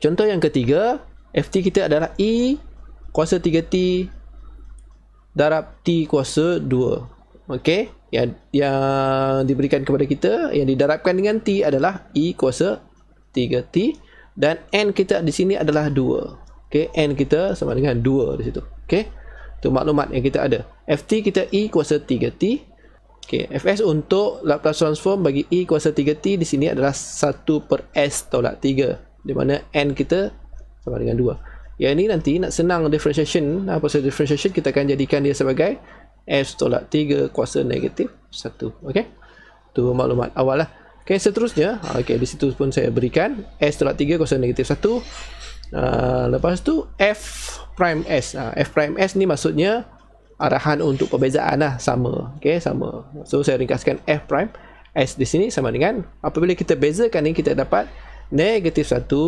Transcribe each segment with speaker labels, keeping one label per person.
Speaker 1: Contoh yang ketiga, FT kita adalah E kuasa 3T darab T kuasa 2. Okey, yang yang diberikan kepada kita, yang didarabkan dengan T adalah E kuasa 3T dan N kita di sini adalah 2. Okey, N kita sama dengan 2 di situ. Okey. Itu maklumat yang kita ada. FT kita E kuasa 3T. Okey, FS untuk Laplace transform bagi E kuasa 3T di sini adalah 1 per S tolak 3 di mana n kita sama dengan 2 ya ini nanti nak senang differentiation apa sahaja differentiation kita akan jadikan dia sebagai f tolak 3 kuasa negatif 1 ok tu maklumat awal lah ok seterusnya ah, ok di situ pun saya berikan s tolak 3 kuasa negatif 1 uh, ah, lepas tu f prime s uh, f prime s ni maksudnya arahan untuk perbezaan lah sama ok sama so saya ringkaskan f prime s di sini sama dengan apabila kita bezakan ni kita dapat negatif 1 uh,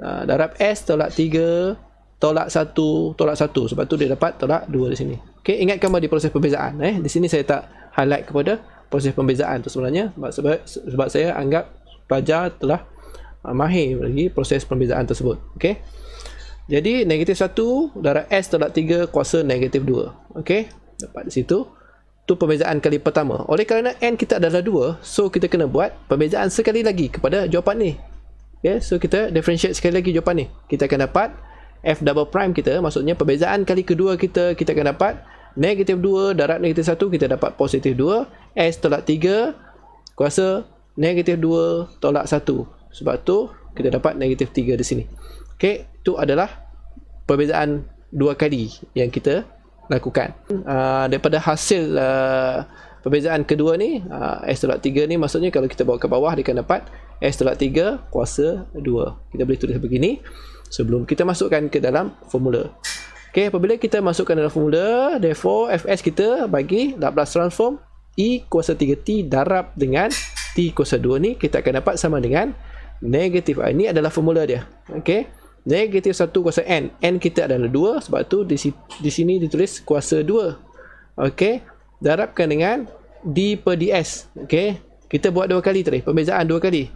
Speaker 1: ah, darab S tolak 3 tolak 1 tolak 1 sebab tu dia dapat tolak 2 di sini ok ingatkan bahawa di proses perbezaan eh. di sini saya tak highlight kepada proses pembezaan tu sebenarnya sebab, sebab saya anggap pelajar telah uh, mahir lagi proses pembezaan tersebut ok jadi negatif 1 darab S tolak 3 kuasa negatif 2 ok dapat di situ tu perbezaan kali pertama oleh kerana n kita adalah 2 so kita kena buat perbezaan sekali lagi kepada jawapan ni okay, ya, so kita differentiate sekali lagi jawapan ni kita akan dapat f double prime kita maksudnya perbezaan kali kedua kita kita akan dapat negatif 2 darat negatif 1 kita dapat positif 2 s tolak 3 kuasa negatif 2 tolak 1 sebab tu kita dapat negatif 3 di sini Okay, tu adalah perbezaan dua kali yang kita lakukan. Uh, daripada hasil uh, perbezaan kedua ni, uh, S tolak 3 ni maksudnya kalau kita bawa ke bawah, dia akan dapat S tolak 3 kuasa 2. Kita boleh tulis begini sebelum kita masukkan ke dalam formula. Okey, apabila kita masukkan dalam formula, therefore Fs kita bagi Laplace transform E kuasa 3T darab dengan T kuasa 2 ni, kita akan dapat sama dengan negatif. Ini adalah formula dia. Okey negatif 1 kuasa n n kita adalah 2 sebab tu di, di sini ditulis kuasa 2 ok darabkan dengan d per ds ok kita buat dua kali tadi pembezaan dua kali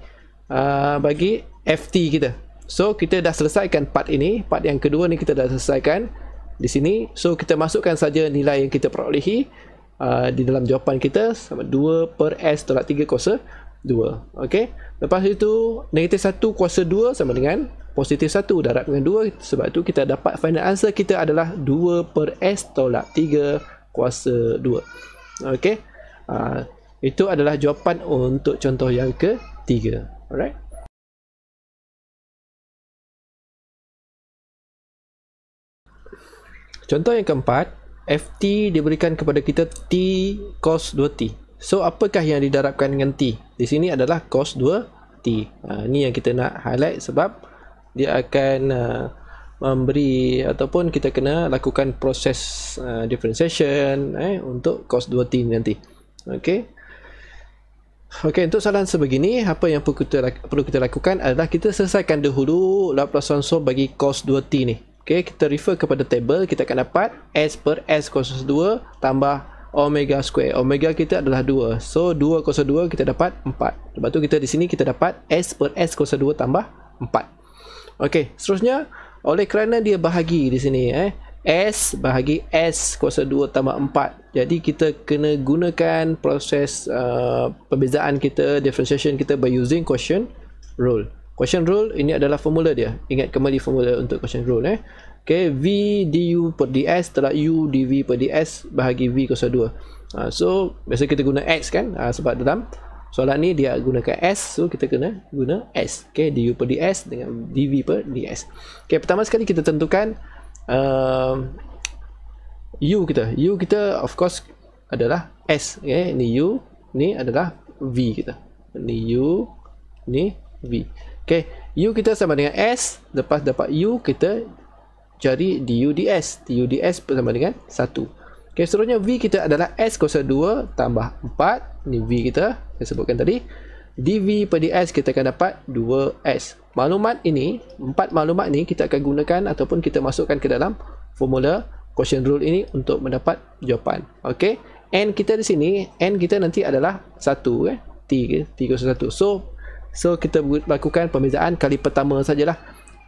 Speaker 1: uh, bagi ft kita so kita dah selesaikan part ini part yang kedua ni kita dah selesaikan di sini so kita masukkan saja nilai yang kita perolehi Uh, di dalam jawapan kita sama 2 per S tolak 3 kuasa 2 ok lepas itu negatif 1 kuasa 2 sama dengan positif 1 darab dengan 2 sebab tu kita dapat final answer kita adalah 2 per S tolak 3 kuasa 2 ok uh, itu adalah jawapan untuk contoh yang ketiga alright contoh yang keempat FT diberikan kepada kita T cos 2T so apakah yang didarabkan dengan T di sini adalah cos 2T uh, ah, ni yang kita nak highlight sebab dia akan uh, memberi ataupun kita kena lakukan proses uh, differentiation eh untuk cos 2t nanti okey okey untuk soalan sebegini apa yang perlu kita perlu kita lakukan adalah kita selesaikan dahulu laplace transform bagi cos 2t ni okey kita refer kepada table kita akan dapat s per s cos 2 tambah omega square omega kita adalah 2 so 2 cos 2 kita dapat 4 lepas tu kita di sini kita dapat s per s cos 2 tambah 4 Okey, seterusnya oleh kerana dia bahagi di sini eh S bahagi S kuasa 2 tambah 4 Jadi kita kena gunakan proses uh, perbezaan kita Differentiation kita by using quotient rule Quotient rule ini adalah formula dia Ingat kembali formula untuk quotient rule eh Okay, V du per ds telah u dv per ds bahagi V kuasa 2 uh, So, biasa kita guna X kan uh, Sebab dalam Soalan ni dia gunakan S so kita kena guna S ok DU per DS dengan DV per DS ok pertama sekali kita tentukan uh, U kita U kita of course adalah S ok ni U ni adalah V kita ni U ni V ok U kita sama dengan S lepas dapat U kita cari DU DS DU DS sama dengan 1 ok seterusnya V kita adalah S kuasa 2 tambah 4 ni V kita yang sebutkan tadi DV per DS kita akan dapat 2S maklumat ini empat maklumat ni kita akan gunakan ataupun kita masukkan ke dalam formula quotient rule ini untuk mendapat jawapan ok N kita di sini N kita nanti adalah 1 eh? T T kosong 1 so so kita lakukan pembezaan kali pertama sajalah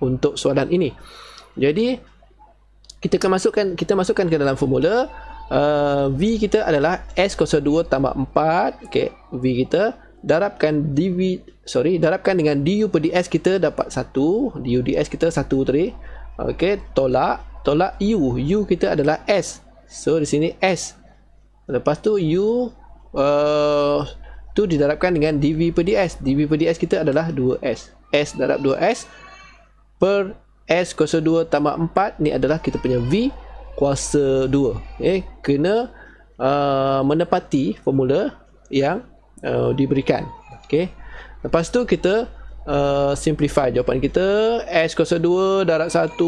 Speaker 1: untuk soalan ini jadi kita akan masukkan kita masukkan ke dalam formula Uh, v kita adalah S02 tambah 4 Okay V kita Darabkan DV Sorry Darabkan dengan DU per DS kita dapat 1 DU DS kita 1 tadi Okay Tolak Tolak U U kita adalah S So di sini S Lepas tu U uh, Tu didarabkan dengan DV per DS DV per DS kita adalah 2S S darab 2S Per S02 tambah 4 Ni adalah kita punya V kuasa 2 eh kena uh, menepati formula yang uh, diberikan okey lepas tu kita uh, simplify jawapan kita S kuasa 2 darab 1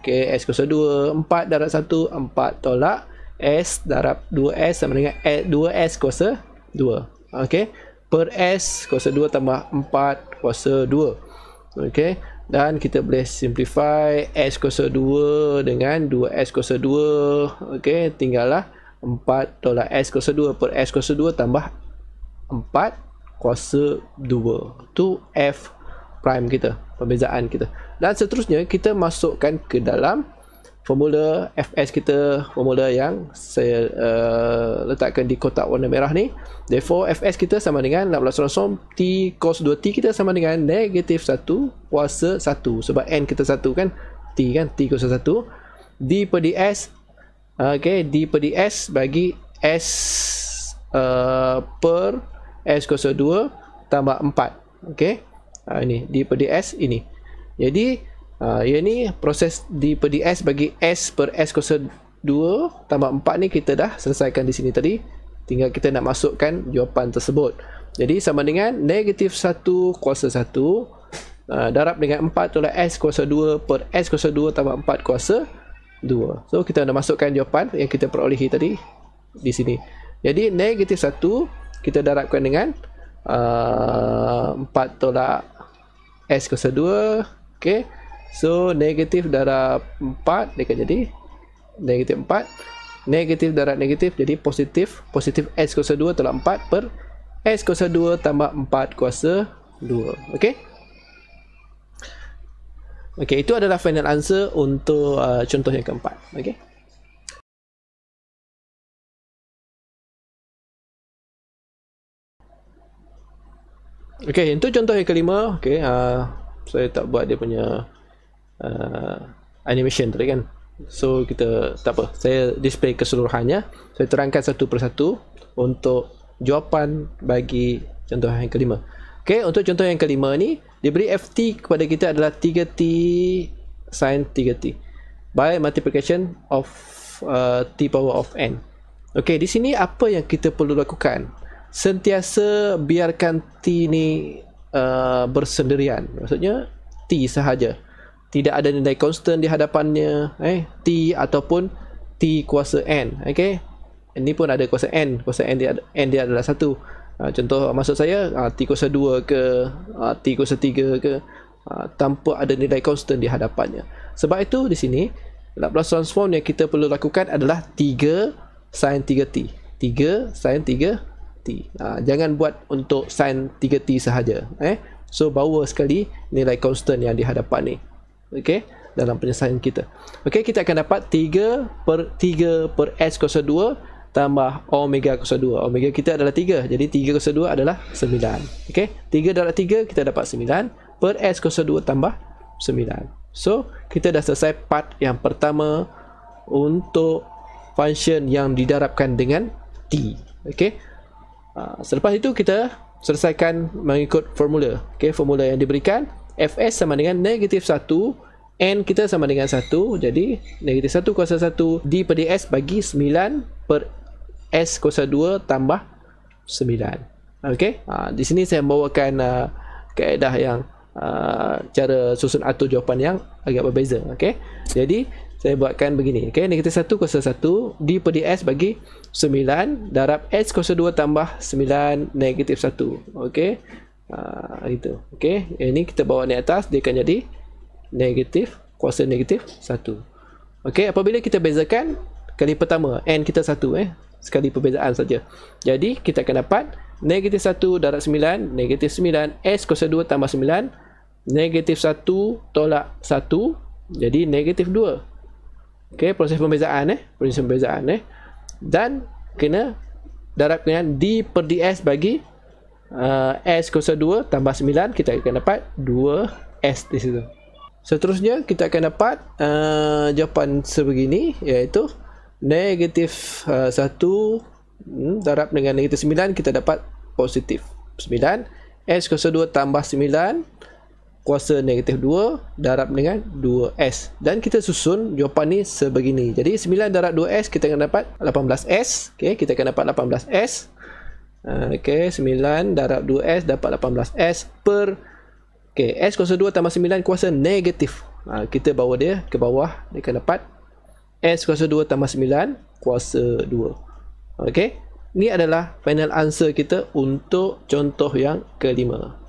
Speaker 1: okey S kuasa 2 4 darab 1 4 tolak S darab 2S sama dengan 2S kuasa 2 okey per S kuasa 2 tambah 4 kuasa 2 okey dan kita boleh simplify S02 dengan 2S02 ok tinggallah 4$ tolak S02 per S02 tambah 4 kuasa 2 tu F prime kita perbezaan kita dan seterusnya kita masukkan ke dalam formula FS kita formula yang saya uh, letakkan di kotak warna merah ni therefore FS kita sama dengan 16 T cos 2T kita sama dengan negatif 1 kuasa 1 sebab N kita 1 kan T kan T kuasa 1 D per DS ok D per DS bagi S uh, per S kuasa 2 tambah 4 ok uh, ini D per DS ini jadi ia ah, ni proses di PDS bagi S per S kuasa 2 tambah 4 ni kita dah selesaikan di sini tadi tinggal kita nak masukkan jawapan tersebut jadi sama dengan negatif 1 kuasa 1 uh, ah, darab dengan 4 tolak S kuasa 2 per S kuasa 2 tambah 4 kuasa 2 so kita dah masukkan jawapan yang kita perolehi tadi di sini jadi negatif 1 kita darabkan dengan uh, ah, 4 tolak S kuasa 2 okay. So negatif darab 4 dia akan jadi negatif 4. Negatif darab negatif jadi positif. Positif s kuasa 2 telah 4 per s kuasa 2 tambah 4 kuasa 2. Okay. Okay, itu adalah final answer untuk uh, contoh yang keempat. Okay. Okay, itu contoh yang kelima, okay, uh, saya tak buat dia punya uh, animation tadi kan so kita tak apa saya display keseluruhannya saya terangkan satu persatu untuk jawapan bagi contoh yang kelima ok untuk contoh yang kelima ni diberi FT kepada kita adalah 3T sin 3T by multiplication of uh, T power of N ok di sini apa yang kita perlu lakukan sentiasa biarkan T ni uh, bersendirian maksudnya T sahaja tidak ada nilai konstan di hadapannya eh t ataupun t kuasa n okey ini pun ada kuasa n kuasa n dia ada, n dia adalah satu uh, contoh maksud saya uh, t kuasa 2 ke uh, t kuasa 3 ke uh, tanpa ada nilai konstan di hadapannya sebab itu di sini Laplace transform yang kita perlu lakukan adalah 3 sin 3t 3 sin 3t Ha, jangan buat untuk sin 3t sahaja eh so bawa sekali nilai konstan yang di hadapan ni okey dalam penyelesaian kita okey kita akan dapat 3 per 3 per s kuasa 2 tambah omega kuasa 2 omega kita adalah 3 jadi 3 kuasa 2 adalah 9 okey 3 darab 3 kita dapat 9 per s kuasa 2 tambah 9 so kita dah selesai part yang pertama untuk function yang didarabkan dengan t okey ah, selepas itu kita selesaikan mengikut formula okey formula yang diberikan fs sama dengan negatif 1 n kita sama dengan 1 jadi negatif 1 kuasa 1 d per ds bagi 9 per s kuasa 2 tambah 9 ok ha, di sini saya membawakan uh, kaedah yang uh, cara susun atur jawapan yang agak berbeza ok jadi saya buatkan begini ok negatif 1 kuasa 1 d per ds bagi 9 darab s kuasa 2 tambah 9 negatif 1 ok uh, itu okey ini kita bawa ni atas dia akan jadi negatif kuasa negatif 1 okey apabila kita bezakan kali pertama n kita 1 eh sekali perbezaan saja jadi kita akan dapat negatif 1 darab 9 negatif 9 s kuasa 2 tambah 9 negatif 1 tolak 1 jadi negatif 2 okey proses pembezaan eh proses pembezaan eh dan kena darab dengan d per ds bagi uh, s 2 tambah 9 kita akan dapat 2S di situ seterusnya kita akan dapat uh, jawapan sebegini iaitu negatif uh, 1 hmm, darab dengan negatif 9 kita dapat positif 9 s 2 tambah 9 kuasa negatif 2 darab dengan 2S dan kita susun jawapan ni sebegini jadi 9 darab 2S kita akan dapat 18S ok kita akan dapat 18S Ah, okey, 9 darab 2S dapat 18S per okey S kuasa 2 tambah 9 kuasa negatif ha, Kita bawa dia ke bawah, dia akan dapat S kuasa 2 tambah 9 kuasa 2 Okey, ni adalah final answer kita untuk contoh yang kelima